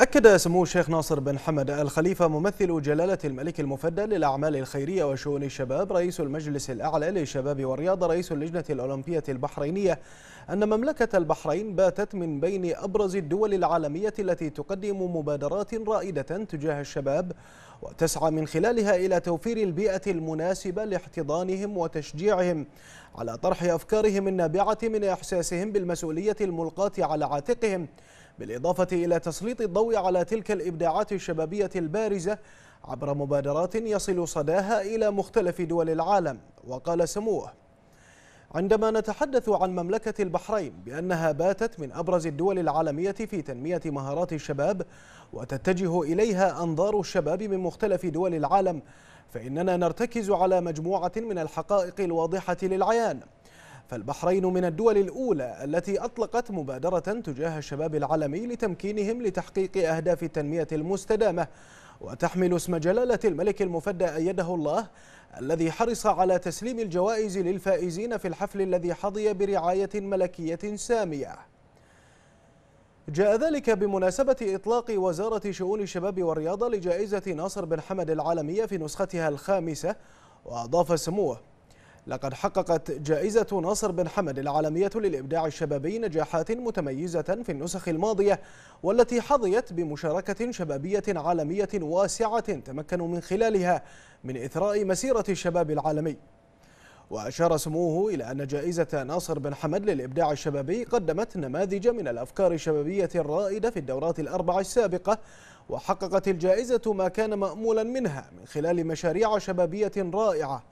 أكد سمو الشيخ ناصر بن حمد الخليفة ممثل جلالة الملك المفدى للأعمال الخيرية وشؤون الشباب رئيس المجلس الأعلى للشباب والرياضة رئيس اللجنة الأولمبية البحرينية أن مملكة البحرين باتت من بين أبرز الدول العالمية التي تقدم مبادرات رائدة تجاه الشباب وتسعى من خلالها إلى توفير البيئة المناسبة لاحتضانهم وتشجيعهم على طرح أفكارهم النابعة من إحساسهم بالمسؤولية الملقاة على عاتقهم بالإضافة إلى تسليط الضوء على تلك الإبداعات الشبابية البارزة عبر مبادرات يصل صداها إلى مختلف دول العالم وقال سموه عندما نتحدث عن مملكة البحرين بأنها باتت من أبرز الدول العالمية في تنمية مهارات الشباب وتتجه إليها أنظار الشباب من مختلف دول العالم فإننا نرتكز على مجموعة من الحقائق الواضحة للعيان فالبحرين من الدول الأولى التي أطلقت مبادرة تجاه الشباب العالمي لتمكينهم لتحقيق أهداف التنمية المستدامة وتحمل اسم جلالة الملك المفدى أيده الله الذي حرص على تسليم الجوائز للفائزين في الحفل الذي حظي برعاية ملكية سامية جاء ذلك بمناسبة إطلاق وزارة شؤون الشباب والرياضة لجائزة ناصر بن حمد العالمية في نسختها الخامسة وأضاف سموه لقد حققت جائزة ناصر بن حمد العالمية للإبداع الشبابي نجاحات متميزة في النسخ الماضية والتي حظيت بمشاركة شبابية عالمية واسعة تمكنوا من خلالها من إثراء مسيرة الشباب العالمي وأشار سموه إلى أن جائزة ناصر بن حمد للإبداع الشبابي قدمت نماذج من الأفكار الشبابية الرائدة في الدورات الأربع السابقة وحققت الجائزة ما كان مأمولا منها من خلال مشاريع شبابية رائعة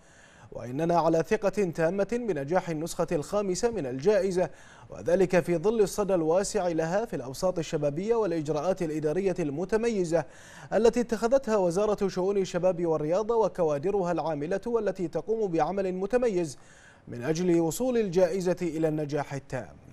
وإننا على ثقة تامة بنجاح النسخة الخامسة من الجائزة وذلك في ظل الصدى الواسع لها في الأوساط الشبابية والإجراءات الإدارية المتميزة التي اتخذتها وزارة شؤون الشباب والرياضة وكوادرها العاملة والتي تقوم بعمل متميز من أجل وصول الجائزة إلى النجاح التام